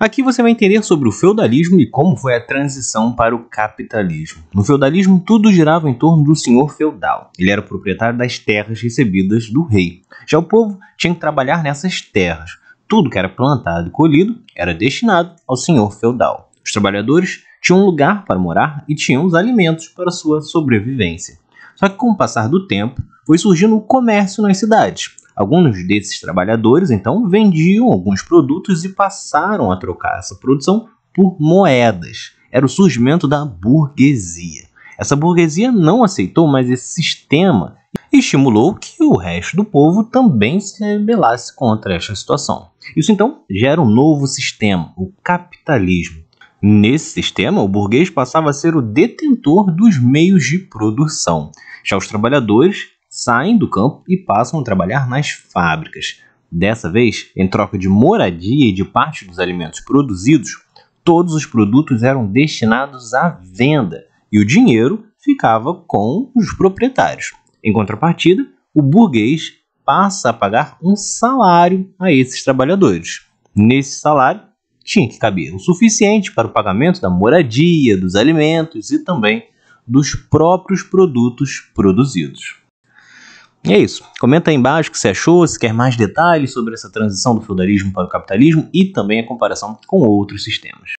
Aqui você vai entender sobre o feudalismo e como foi a transição para o capitalismo. No feudalismo, tudo girava em torno do senhor feudal. Ele era o proprietário das terras recebidas do rei. Já o povo tinha que trabalhar nessas terras. Tudo que era plantado e colhido era destinado ao senhor feudal. Os trabalhadores tinham um lugar para morar e tinham os alimentos para sua sobrevivência. Só que com o passar do tempo, foi surgindo o comércio nas cidades. Alguns desses trabalhadores então vendiam alguns produtos e passaram a trocar essa produção por moedas. Era o surgimento da burguesia. Essa burguesia não aceitou mais esse sistema e estimulou que o resto do povo também se rebelasse contra esta situação. Isso então gera um novo sistema, o capitalismo. Nesse sistema, o burguês passava a ser o detentor dos meios de produção. Já os trabalhadores saem do campo e passam a trabalhar nas fábricas. Dessa vez, em troca de moradia e de parte dos alimentos produzidos, todos os produtos eram destinados à venda e o dinheiro ficava com os proprietários. Em contrapartida, o burguês passa a pagar um salário a esses trabalhadores. Nesse salário, tinha que caber o suficiente para o pagamento da moradia, dos alimentos e também dos próprios produtos produzidos. E é isso. Comenta aí embaixo o que você achou, se quer mais detalhes sobre essa transição do feudalismo para o capitalismo e também a comparação com outros sistemas.